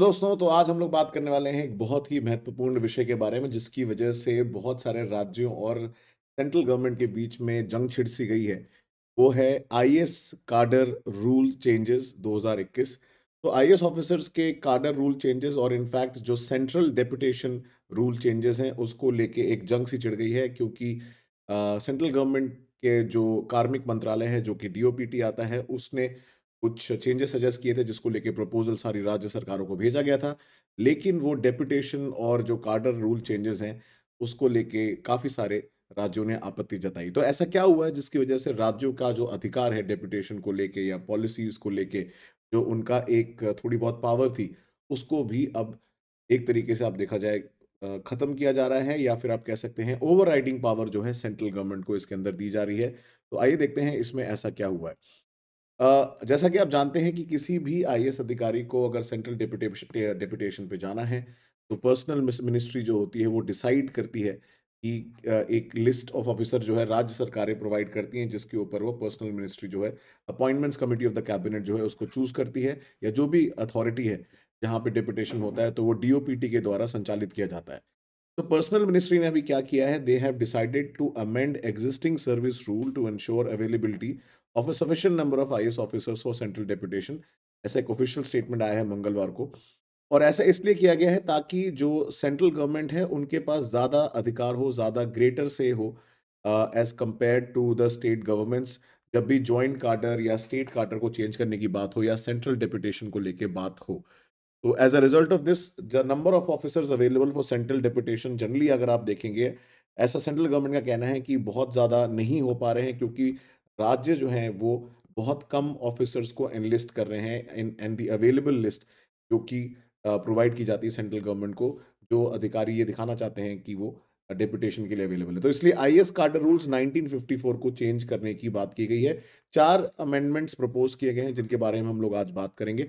दोस्तों तो आज हम लोग बात करने वाले हैं एक बहुत ही महत्वपूर्ण विषय के बारे में जिसकी वजह से बहुत सारे राज्यों और सेंट्रल गवर्नमेंट के बीच में जंग छिड़ सी गई है वो है आईएएस कार्डर रूल चेंजेस 2021 तो आईएएस ऑफिसर्स के कार्डर रूल चेंजेस और इनफैक्ट जो सेंट्रल डेपुटेशन रूल चेंजेस हैं उसको लेके एक जंग सी चिड़ गई है क्योंकि सेंट्रल गवर्नमेंट के जो कार्मिक मंत्रालय है जो कि डी आता है उसने कुछ चेंजेस सजेस्ट किए थे जिसको लेके प्रपोजल सारी राज्य सरकारों को भेजा गया था लेकिन वो डेपुटेशन और जो कार्डर रूल चेंजेस हैं उसको लेके काफ़ी सारे राज्यों ने आपत्ति जताई तो ऐसा क्या हुआ है जिसकी वजह से राज्यों का जो अधिकार है डेपुटेशन को लेके या पॉलिसीज को लेके जो उनका एक थोड़ी बहुत पावर थी उसको भी अब एक तरीके से आप देखा जाए ख़त्म किया जा रहा है या फिर आप कह सकते हैं ओवर पावर जो है सेंट्रल गवर्नमेंट को इसके अंदर दी जा रही है तो आइए देखते हैं इसमें ऐसा क्या हुआ है जैसा कि आप जानते हैं कि किसी भी आई अधिकारी को अगर सेंट्रल डेपुटेशन पे जाना है तो पर्सनल मिनिस्ट्री जो होती है वो डिसाइड करती है कि एक लिस्ट ऑफ ऑफिसर जो है राज्य सरकारें प्रोवाइड करती हैं जिसके ऊपर वो पर्सनल मिनिस्ट्री जो है appointments committee of the cabinet जो है उसको चूज करती है या जो भी अथॉरिटी है जहाँ पे डेपुटेशन होता है तो वो डीओपीटी के द्वारा संचालित किया जाता है तो पर्सनल मिनिस्ट्री ने अभी क्या किया है they have decided to amend existing service rule to ensure availability of a sufficient number of I officers for central deputation ऐसा एक ऑफिशियल स्टेटमेंट आया है मंगलवार को और ऐसा इसलिए किया गया है ताकि जो सेंट्रल गवर्नमेंट है उनके पास ज़्यादा अधिकार हो ज़्यादा ग्रेटर से हो as compared to the state governments जब भी ज्वाइंट कार्टर या स्टेट कार्टर को चेंज करने की बात हो या सेंट्रल डेपुटेशन को लेके बात हो तो as a result of this the number of officers available for central deputation generally अगर आप देखेंगे ऐसा सेंट्रल गवर्नमेंट का कहना है कि बहुत ज़्यादा नहीं हो पा रहे हैं क्योंकि राज्य जो हैं वो बहुत कम ऑफिसर्स को एनलिस्ट कर रहे हैं in an the available list जो कि प्रोवाइड uh, की जाती है सेंट्रल गवर्नमेंट को जो अधिकारी ये दिखाना चाहते हैं कि वो डेपुटेशन के लिए अवेलेबल है तो इसलिए आई एस कार्डर रूल्स 1954 को चेंज करने की बात की गई है चार अमेंडमेंट्स प्रपोज किए गए हैं जिनके बारे में हम लोग आज बात करेंगे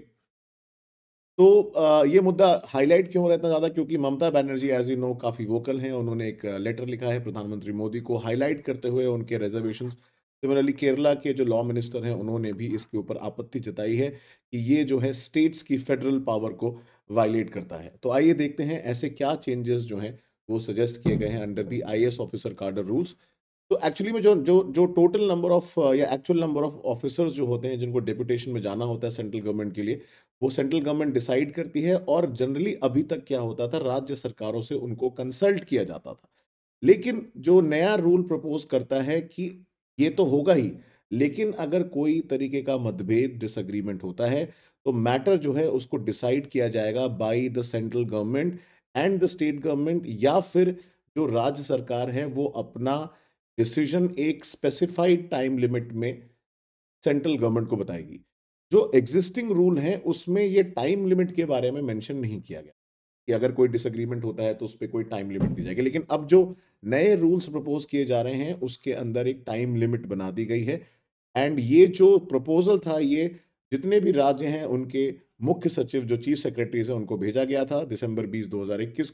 तो ये मुद्दा हाईलाइट क्यों हो रहा है इतना ज़्यादा क्योंकि Mamata Banerjee as you know काफ़ी वोकल हैं उन्होंने एक लेटर लिखा है प्रधानमंत्री मोदी को हाईलाइट करते हुए उनके रिजर्वेशन सिमिलरली केरला के जो लॉ मिनिस्टर हैं उन्होंने भी इसके ऊपर आपत्ति जताई है कि ये जो है स्टेट्स की फेडरल पावर को वायलेट करता है तो आइए देखते हैं ऐसे क्या चेंजेस जो हैं वो सजेस्ट किए गए हैं under the I officer cadre rules तो एक्चुअली में जो जो जो टोटल नंबर ऑफ या एक्चुअल नंबर ऑफ ऑफिसर्स जो होते हैं जिनको डेपुटेशन में जाना होता है सेंट्रल गवर्नमेंट के लिए वो सेंट्रल गवर्नमेंट डिसाइड करती है और जनरली अभी तक क्या होता था राज्य सरकारों से उनको कंसल्ट किया जाता था लेकिन जो नया रूल प्रपोज करता है कि ये तो होगा ही लेकिन अगर कोई तरीके का मतभेद डिसग्रीमेंट होता है तो मैटर जो है उसको डिसाइड किया जाएगा by the central government and the state government या फिर जो राज्य सरकार है वो अपना डिसीजन एक स्पेसिफाइड टाइम लिमिट में सेंट्रल गवर्नमेंट को बताएगी जो एग्जिस्टिंग रूल है उसमें ये टाइम लिमिट के बारे में मेंशन नहीं किया गया कि अगर कोई डिसएग्रीमेंट होता है तो उस पर कोई टाइम लिमिट दी जाएगी लेकिन अब जो नए रूल्स प्रपोज किए जा रहे हैं उसके अंदर एक टाइम लिमिट बना दी गई है एंड ये जो प्रपोजल था ये जितने भी राज्य हैं उनके मुख्य सचिव जो चीफ सेक्रेटरीज हैं उनको भेजा गया था दिसंबर बीस दो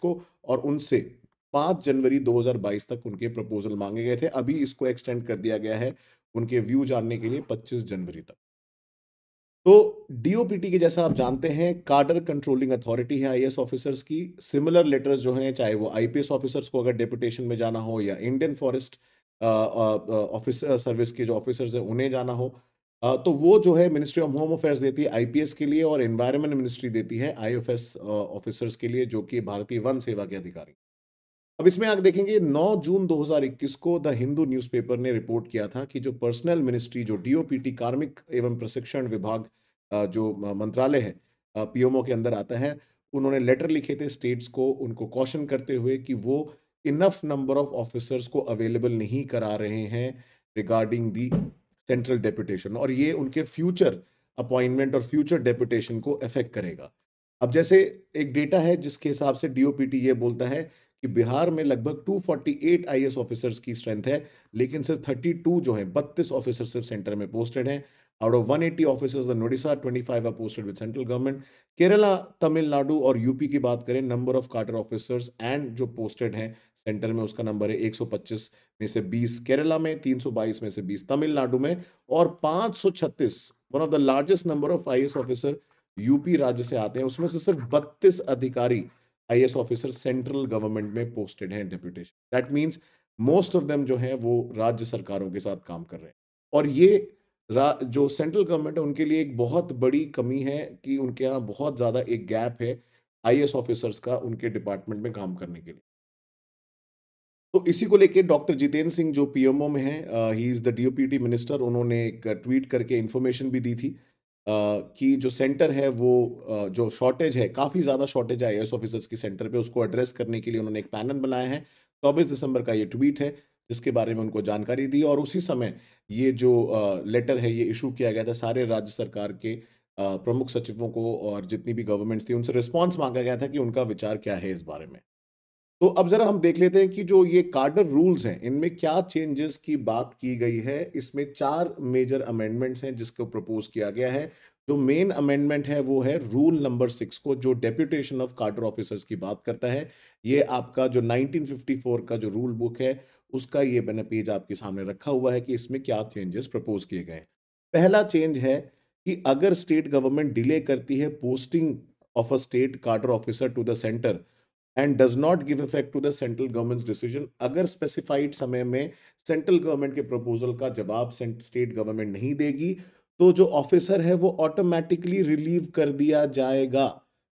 को और उनसे पाँच जनवरी 2022 तक उनके प्रपोजल मांगे गए थे अभी इसको एक्सटेंड कर दिया गया है उनके व्यू जानने के लिए 25 जनवरी तक तो डीओपीटी के जैसा आप जानते हैं कार्डर कंट्रोलिंग अथॉरिटी है आईएएस ऑफिसर्स की सिमिलर लेटर्स जो हैं चाहे वो आईपीएस ऑफिसर्स को अगर डेपुटेशन में जाना हो या इंडियन फॉरेस्ट ऑफिसर सर्विस के जो ऑफिसर्स हैं उन्हें जाना हो आ, तो वो जो है मिनिस्ट्री ऑफ होम अफेयर्स देती है आईपीएस के लिए और एनवायरमेंट मिनिस्ट्री देती है आईएफएस ऑफिसर्स के लिए जो कि भारतीय वन सेवा के अधिकारी अब इसमें आप देखेंगे 9 जून 2021 को द हिंदू न्यूज़पेपर ने रिपोर्ट किया था कि जो पर्सनल मिनिस्ट्री जो डीओपीटी कार्मिक एवं प्रशिक्षण विभाग जो मंत्रालय है पीएमओ के अंदर आता है उन्होंने लेटर लिखे थे स्टेट्स को उनको कॉशन करते हुए कि वो इनफ नंबर ऑफ ऑफिसर्स को अवेलेबल नहीं करा रहे हैं रिगार्डिंग दी सेंट्रल डेपुटेशन और ये उनके फ्यूचर अपॉइंटमेंट और फ्यूचर डेपुटेशन को अफेक्ट करेगा अब जैसे एक डेटा है जिसके हिसाब से डीओपीटी ये बोलता है कि बिहार में लगभग 248 फोर्टी ऑफिसर्स की स्ट्रेंथ है लेकिन सिर्फ 32 जो है बत्तीस ऑफिसर सिर्फ सेंटर में पोस्टेड हैं out of 180 officers in Odisha 25 are posted with central government Kerala Tamil Nadu और यूपी की बात करें number of cadre officers and जो पोस्टेड हैं सेंटर में उसका नंबर है 125 में से 20 केरला में 322 में से 20 तमिलनाडु में और 536 one of the largest number of I officer UP राज्य से आते हैं उसमें से सिर्फ बत्तीस अधिकारी आई ऑफिसर सेंट्रल गवर्नमेंट में पोस्टेड हैं deputation that means most of them जो हैं वो राज्य सरकारों के साथ काम कर रहे हैं और ये जो सेंट्रल गवर्नमेंट है उनके लिए एक बहुत बड़ी कमी है कि उनके यहाँ बहुत ज़्यादा एक गैप है आई ऑफिसर्स का उनके डिपार्टमेंट में काम करने के लिए तो इसी को लेके डॉक्टर जितेंद्र सिंह जो पीएमओ में हैं he is the DoPT minister उन्होंने एक ट्वीट करके इन्फॉर्मेशन भी दी थी कि जो सेंटर है वो जो शॉर्टेज है काफ़ी ज़्यादा शॉर्टेज है आई ऑफिसर्स की सेंटर पे उसको एड्रेस करने के लिए उन्होंने एक पैनल बनाया है चौबीस दिसंबर का ये ट्वीट है जिसके बारे में उनको जानकारी दी और उसी समय ये जो लेटर है ये इशू किया गया था सारे राज्य सरकार के प्रमुख सचिवों को और जितनी भी गवर्नमेंट्स थी उनसे रिस्पॉन्स मांगा गया था कि उनका विचार क्या है इस बारे में तो अब ज़रा हम देख लेते हैं कि जो ये कार्डर रूल्स हैं इनमें क्या चेंजेस की बात की गई है इसमें चार मेजर अमेंडमेंट्स हैं जिसको प्रपोज किया गया है जो मेन अमेंडमेंट है वो है रूल नंबर सिक्स को जो डेप्यूटेशन ऑफ कार्डर ऑफिसर्स की बात करता है ये आपका जो 1954 का जो रूल बुक है उसका ये मैंने पेज आपके सामने रखा हुआ है कि इसमें क्या चेंजेस प्रपोज किए गए पहला चेंज है कि अगर स्टेट गवर्नमेंट डिले करती है posting of a state cadre officer to the centre and does not give effect to the central government's decision अगर स्पेसिफाइड समय में सेंट्रल गवर्नमेंट के प्रपोजल का जवाब स्टेट गवर्नमेंट नहीं देगी तो जो ऑफिसर है वो ऑटोमेटिकली रिलीव कर दिया जाएगा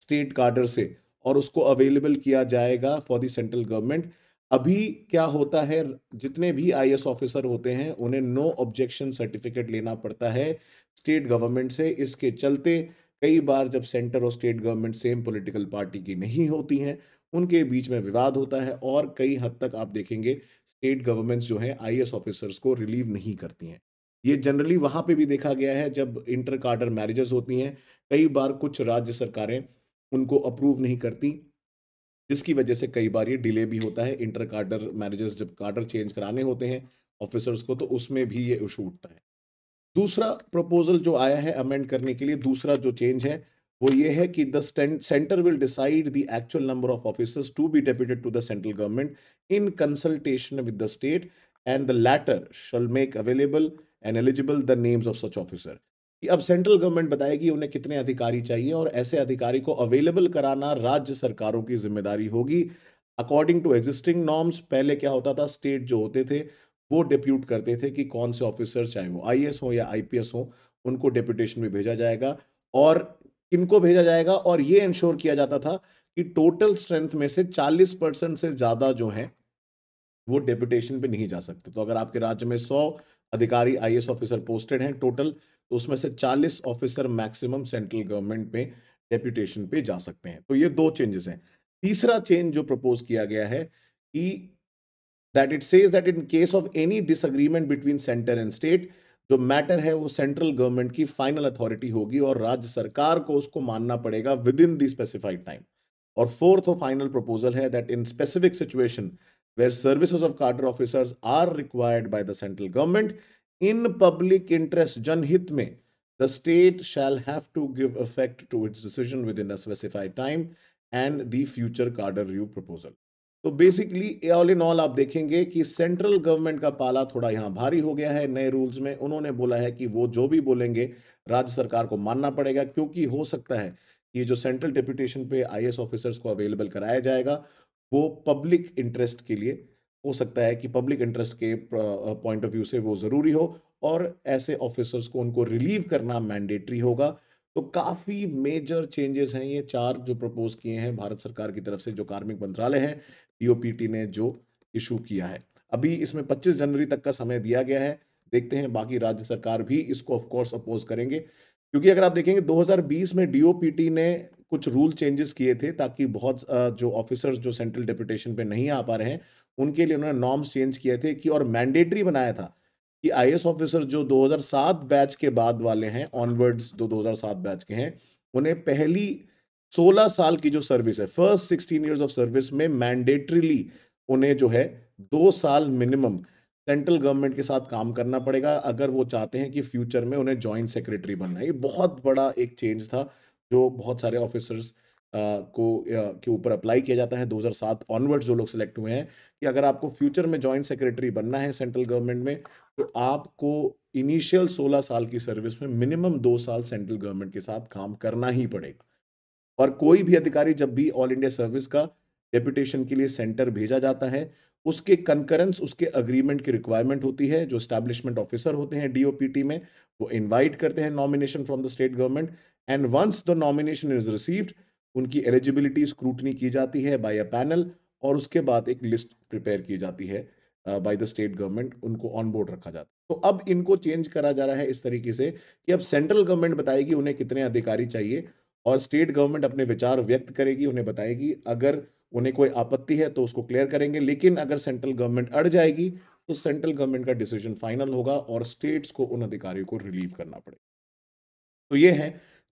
स्टेट कार्डर से और उसको अवेलेबल किया जाएगा फॉर द सेंट्रल गवर्नमेंट अभी क्या होता है जितने भी आईएएस ऑफिसर होते हैं उन्हें नो ऑब्जेक्शन सर्टिफिकेट लेना पड़ता है स्टेट गवर्नमेंट से इसके चलते कई बार जब सेंटर और state government same political party की नहीं होती हैं उनके बीच में विवाद होता है और कई हद तक आप देखेंगे स्टेट गवर्नमेंट्स जो हैं आई ऑफिसर्स को रिलीव नहीं करती हैं ये जनरली वहाँ पे भी देखा गया है जब इंटर कार्डर मैरिजेस होती हैं कई बार कुछ राज्य सरकारें उनको अप्रूव नहीं करती जिसकी वजह से कई बार ये डिले भी होता है इंटर कार्डर मैरिजेस जब कार्डर चेंज कराने होते हैं ऑफिसर्स को तो उसमें भी ये इशू उठता है दूसरा प्रपोजल जो आया है अमेंड करने के लिए दूसरा जो चेंज है वो ये है कि the centre will decide the actual number of officers to be deputed to the central government in consultation with the state and the latter shall make available and eligible the names of such officer अब central government बताएगी उन्हें कितने अधिकारी चाहिए और ऐसे अधिकारी को अवेलेबल कराना राज्य सरकारों की जिम्मेदारी होगी अकॉर्डिंग टू एग्जिस्टिंग नॉर्म्स पहले क्या होता था स्टेट जो होते थे वो डिप्यूट करते थे कि कौन से ऑफिसर चाहे वो आई हो या आई हो उनको डेप्यूटेशन में भेजा जाएगा और इनको भेजा जाएगा और ये इंश्योर किया जाता था कि टोटल स्ट्रेंथ में से 40 परसेंट से ज़्यादा जो हैं वो डेप्यूटेशन पे नहीं जा सकते तो अगर आपके राज्य में 100 अधिकारी आई ऑफिसर पोस्टेड हैं टोटल तो उसमें से 40 ऑफिसर मैक्सिमम सेंट्रल गवर्नमेंट में डेप्यूटेशन पे जा सकते हैं तो ये दो चेंजेस हैं तीसरा चेंज जो प्रपोज किया गया है कि that it says that in case of any disagreement between center and state जो मैटर है वो सेंट्रल गवर्नमेंट की फाइनल अथॉरिटी होगी और राज्य सरकार को उसको मानना पड़ेगा within the specified time और फोर्थ और फाइनल प्रपोजल है that in specific situation where services of cadre officers are required by the central government in public interest जनहित में the state shall have to give effect to its decision within the specified time and the future cadre review proposal तो basically all in all आप देखेंगे कि central government का पाला थोड़ा यहाँ भारी हो गया है नए रूल्स में उन्होंने बोला है कि वो जो भी बोलेंगे राज्य सरकार को मानना पड़ेगा क्योंकि हो सकता है कि जो सेंट्रल डेप्यूटेशन पे आई ऑफिसर्स को अवेलेबल कराया जाएगा वो पब्लिक इंटरेस्ट के लिए हो सकता है कि पब्लिक इंटरेस्ट के पॉइंट ऑफ व्यू से वो ज़रूरी हो और ऐसे ऑफिसर्स को उनको रिलीव करना मैंडेटरी होगा तो काफ़ी मेजर चेंजेस हैं ये चार जो प्रपोज किए हैं भारत सरकार की तरफ से जो कार्मिक मंत्रालय है डीओपीटी ने जो इशू किया है अभी इसमें 25 जनवरी तक का समय दिया गया है देखते हैं बाकी राज्य सरकार भी इसको ऑफकोर्स अपोज करेंगे क्योंकि अगर आप देखेंगे 2020 में डीओपीटी ने कुछ रूल चेंजेस किए थे ताकि बहुत जो ऑफिसर्स जो सेंट्रल डेपुटेशन पे नहीं आ पा रहे हैं उनके लिए उन्होंने नॉर्म्स चेंज किए थे कि और मैंडेटरी बनाया था कि आई ऑफिसर जो 2007 बैच के बाद वाले हैं ऑनवर्ड्स जो 2007 बैच के हैं उन्हें पहली सोलह साल की जो सर्विस है first sixteen years of service में मैंडेटरीली उन्हें जो है दो साल मिनिमम सेंट्रल गवर्नमेंट के साथ काम करना पड़ेगा अगर वो चाहते हैं कि फ्यूचर में उन्हें जॉइंट सेक्रेटरी बनना है ये बहुत बड़ा एक चेंज था जो बहुत सारे ऑफिसर्स को के ऊपर अप्लाई किया जाता है 2007 ऑनवर्ड्स जो लोग सिलेक्ट हुए हैं कि अगर आपको फ्यूचर में जॉइंट सेक्रेटरी बनना है सेंट्रल गवर्नमेंट में तो आपको इनिशियल 16 साल की सर्विस में मिनिमम दो साल सेंट्रल गवर्नमेंट के साथ काम करना ही पड़ेगा और कोई भी अधिकारी जब भी ऑल इंडिया सर्विस का डेप्यूटेशन के लिए सेंटर भेजा जाता है उसके कंकरेंस उसके अग्रीमेंट की रिक्वायरमेंट होती है जो स्टैब्लिशमेंट ऑफिसर होते हैं डी में वो इन्वाइट करते हैं nomination from the state government and once the nomination is received उनकी एलिजिबिलिटी स्क्रूटनी की जाती है बाय अ पैनल और उसके बाद एक लिस्ट प्रिपेयर की जाती है बाय द स्टेट गवर्नमेंट उनको ऑन बोर्ड रखा जाता है तो अब इनको चेंज करा जा रहा है इस तरीके से कि अब सेंट्रल गवर्नमेंट बताएगी उन्हें कितने अधिकारी चाहिए और स्टेट गवर्नमेंट अपने विचार व्यक्त करेगी उन्हें बताएगी अगर उन्हें कोई आपत्ति है तो उसको क्लियर करेंगे लेकिन अगर सेंट्रल गवर्नमेंट अड़ जाएगी तो सेंट्रल गवर्नमेंट का डिसीजन फाइनल होगा और स्टेट्स को उन अधिकारियों को रिलीव करना पड़ेगा तो ये है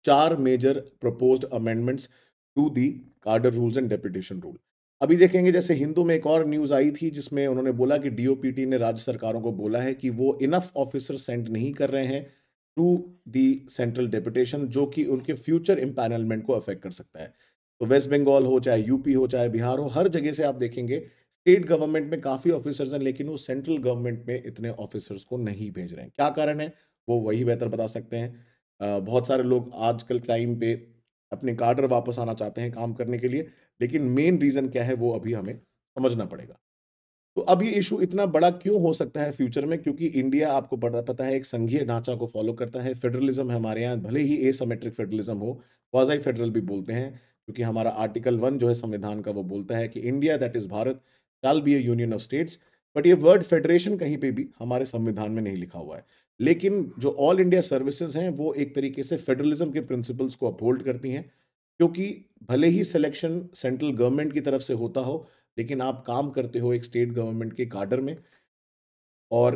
चार major proposed amendments to the cadre rules and deputation rule अभी देखेंगे जैसे हिंदू में एक और न्यूज़ आई थी जिसमें उन्होंने बोला कि डीओपीटी ने राज्य सरकारों को बोला है कि वो इनफ ऑफिसर सेंड नहीं कर रहे हैं टू दी सेंट्रल डेपुटेशन जो कि उनके फ्यूचर इम्पैनलमेंट को अफेक्ट कर सकता है तो वेस्ट बंगाल हो चाहे यूपी हो चाहे बिहार हो हर जगह से आप देखेंगे स्टेट गवर्नमेंट में काफ़ी ऑफिसर्स हैं लेकिन वो सेंट्रल गवर्नमेंट में इतने ऑफिसर्स को नहीं भेज रहे हैं क्या कारण है वो वही बेहतर बता सकते हैं बहुत सारे लोग आजकल टाइम पे अपने कार्डर वापस आना चाहते हैं काम करने के लिए लेकिन मेन रीज़न क्या है वो अभी हमें समझना पड़ेगा तो अब ये इशू इतना बड़ा क्यों हो सकता है फ्यूचर में क्योंकि इंडिया आपको पता पता है एक संघीय ढांचा को फॉलो करता है फेडरलिज्म है हमारे यहाँ भले ही एसमेट्रिक फेडरलिज्म हो वाजाई फेडरल भी बोलते हैं क्योंकि हमारा आर्टिकल वन जो है संविधान का वो बोलता है कि India that is Bharat shall be a union of states but ये वर्ड फेडरेशन कहीं पर भी हमारे संविधान में नहीं लिखा हुआ है लेकिन जो ऑल इंडिया सर्विसेज हैं वो एक तरीके से फेडरलिज्म के प्रिंसिपल्स को अपहोल्ड करती हैं क्योंकि भले ही सिलेक्शन सेंट्रल गवर्नमेंट की तरफ से होता हो लेकिन आप काम करते हो एक स्टेट गवर्नमेंट के कार्डर में और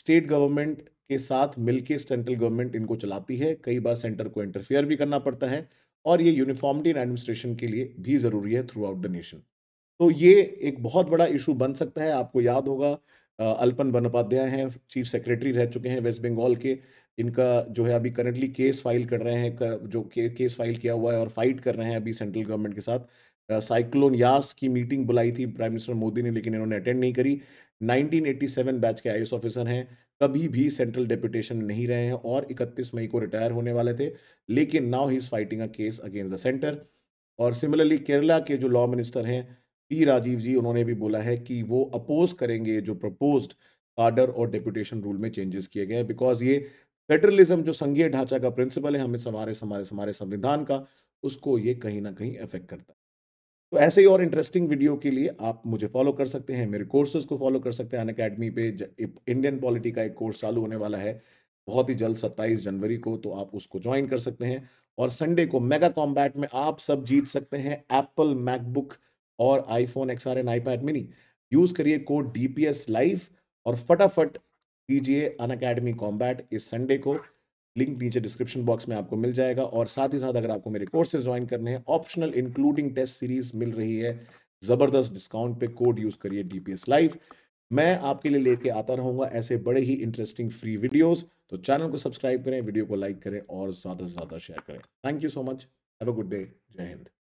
स्टेट गवर्नमेंट के साथ मिलके सेंट्रल गवर्नमेंट इनको चलाती है कई बार सेंटर को इंटरफेयर भी करना पड़ता है और ये यूनिफॉर्मिटी एंड एडमिनिस्ट्रेशन के लिए भी ज़रूरी है थ्रू आउट द नेशन तो ये एक बहुत बड़ा इशू बन सकता है आपको याद होगा अल्पन बनोपाध्याय हैं चीफ सेक्रेटरी रह चुके हैं वेस्ट बंगाल के इनका जो है अभी करंटली केस फाइल कर रहे हैं जो के, केस फाइल किया हुआ है और फाइट कर रहे हैं अभी सेंट्रल गवर्नमेंट के साथ साइक्लोन यास की मीटिंग बुलाई थी प्राइम मिनिस्टर मोदी ने लेकिन इन्होंने अटेंड नहीं करी 1987 बैच के आई ऑफिसर हैं कभी भी सेंट्रल डेपुटेशन नहीं रहे हैं और 31 मई को रिटायर होने वाले थे लेकिन now he is fighting a case against the centre और सिमिलरली केरला के जो लॉ मिनिस्टर हैं पी राजीव जी उन्होंने भी बोला है कि वो अपोज करेंगे जो प्रपोज कार्डर और डेपुटेशन रूल में चेंजेस किए गए बिकॉज ये फेडरलिज्म जो संघीय ढांचा का प्रिंसिपल है हमें हमारे संविधान का उसको ये कहीं ना कहीं अफेक्ट करता है तो ऐसे ही और इंटरेस्टिंग वीडियो के लिए आप मुझे फॉलो कर सकते हैं मेरे कोर्सेज को फॉलो कर सकते हैं अन अकेडमी पे इंडियन पॉलिटी का एक कोर्स चालू होने वाला है बहुत ही जल्द सत्ताईस जनवरी को तो आप उसको ज्वाइन कर सकते हैं और संडे को मेगा कॉम्बैट में आप सब जीत सकते हैं एप्पल मैकबुक और iPhone X R and iPad mini use करिए code D P S live और फटाफट कीजिए अन अकेडमी कॉम्बैट इस संडे को लिंक नीचे डिस्क्रिप्शन बॉक्स में आपको मिल जाएगा और साथ ही साथ अगर आपको मेरे कोर्सेज ज्वाइन करने हैं ऑप्शनल इंक्लूडिंग टेस्ट सीरीज मिल रही है ज़बरदस्त डिस्काउंट पे कोड यूज़ करिए डी पी एस लाइव मैं आपके लिए लेके आता रहूंगा ऐसे बड़े ही इंटरेस्टिंग फ्री वीडियोस तो चैनल को सब्सक्राइब करें वीडियो को लाइक करें और ज़्यादा से ज़्यादा शेयर करें thank you so much have a good day जय हिंद